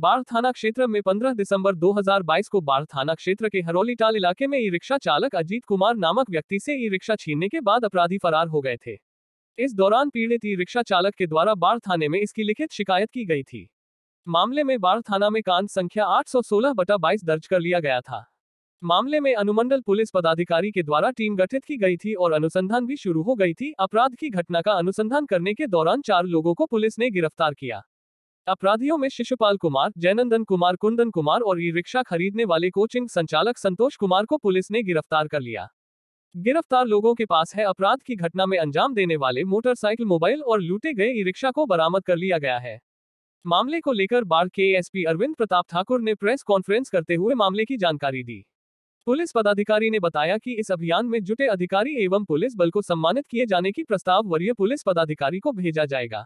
बाढ़ थाना क्षेत्र में 15 दिसंबर 2022 को बाढ़ थाना क्षेत्र के हरोलीटाल इलाके में ई रिक्शा चालक अजीत कुमार नामक व्यक्ति से ई रिक्शा छीनने के बाद अपराधी फरार हो गए थे इस दौरान पीड़ित ई रिक्शा चालक के द्वारा बाढ़ थाने में इसकी लिखित शिकायत की गई थी मामले में बाढ़ थाना में कांड संख्या आठ बटा 22 दर्ज कर लिया गया था मामले में अनुमंडल पुलिस पदाधिकारी के द्वारा टीम गठित की गई थी और अनुसंधान भी शुरू हो गई थी अपराध की घटना का अनुसंधान करने के दौरान चार लोगों को पुलिस ने गिरफ्तार किया अपराधियों में शिशुपाल कुमार जयनंदन कुमार कुंदन कुमार और ई रिक्शा खरीदने वाले कोचिंग संचालक संतोष कुमार को पुलिस ने गिरफ्तार कर लिया गिरफ्तार लोगों के पास है अपराध की घटना में अंजाम देने वाले मोटरसाइकिल मोबाइल और लूटे गए ई रिक्शा को बरामद कर लिया गया है मामले को लेकर बाढ़ के एसपी अरविंद प्रताप ठाकुर ने प्रेस कॉन्फ्रेंस करते हुए मामले की जानकारी दी पुलिस पदाधिकारी ने बताया कि इस अभियान में जुटे अधिकारी एवं पुलिस बल को सम्मानित किए जाने की प्रस्ताव वरीय पुलिस पदाधिकारी को भेजा जाएगा